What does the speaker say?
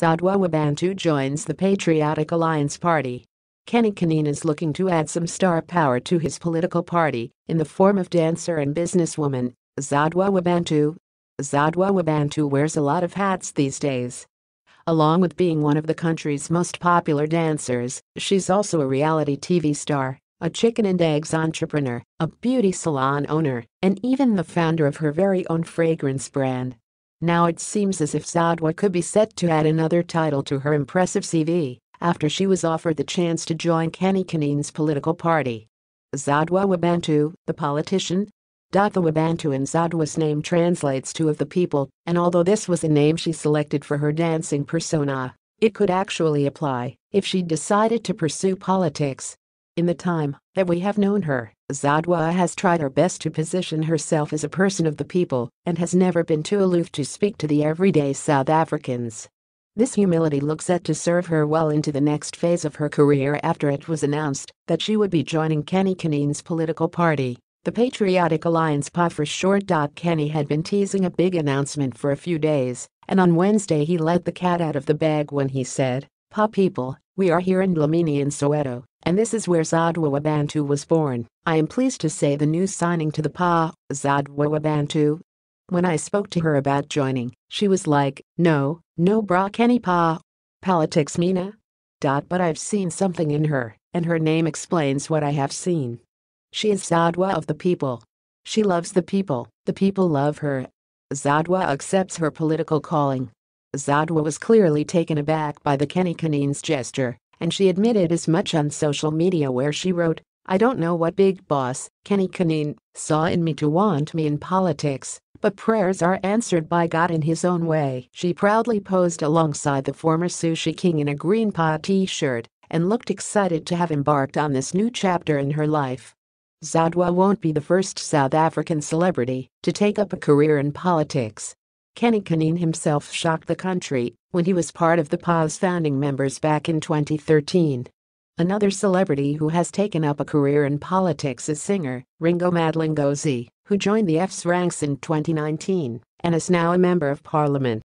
Sadwa Wabantu joins the Patriotic Alliance Party. Kenny Kanin is looking to add some star power to his political party in the form of dancer and businesswoman Zadwa Wabantu. Zadwa Wabantu wears a lot of hats these days. Along with being one of the country's most popular dancers, she's also a reality TV star, a chicken and eggs entrepreneur, a beauty salon owner, and even the founder of her very own fragrance brand. Now it seems as if Zadwa could be set to add another title to her impressive CV after she was offered the chance to join Kenny Kanin's political party. Zadwa Wabantu, the politician? The Wabantu in Zadwa's name translates to of the people, and although this was a name she selected for her dancing persona, it could actually apply if she decided to pursue politics. In the time that we have known her, Zadwa has tried her best to position herself as a person of the people and has never been too aloof to speak to the everyday South Africans. This humility looks set to serve her well into the next phase of her career after it was announced that she would be joining Kenny Kineen's political party, the Patriotic Alliance PA for short. Kenny had been teasing a big announcement for a few days, and on Wednesday he let the cat out of the bag when he said, Pa people, we are here in Dlamini in Soweto and this is where Zadwa Bantu was born. I am pleased to say the new signing to the PA, Zadwa Bantu. When I spoke to her about joining, she was like, no, no bra Kenny Pa. Politics Mina? Dot but I've seen something in her, and her name explains what I have seen. She is Zadwa of the people. She loves the people, the people love her. Zadwa accepts her political calling. Zadwa was clearly taken aback by the Kenny Kanin's gesture and she admitted as much on social media where she wrote, I don't know what big boss, Kenny Kineen, saw in me to want me in politics, but prayers are answered by God in his own way. She proudly posed alongside the former sushi king in a green pot t-shirt and looked excited to have embarked on this new chapter in her life. Zadwa won't be the first South African celebrity to take up a career in politics. Kenny Kineen himself shocked the country when he was part of the PA's founding members back in 2013. Another celebrity who has taken up a career in politics is singer Ringo Madlingozi, who joined the F's ranks in 2019 and is now a member of parliament.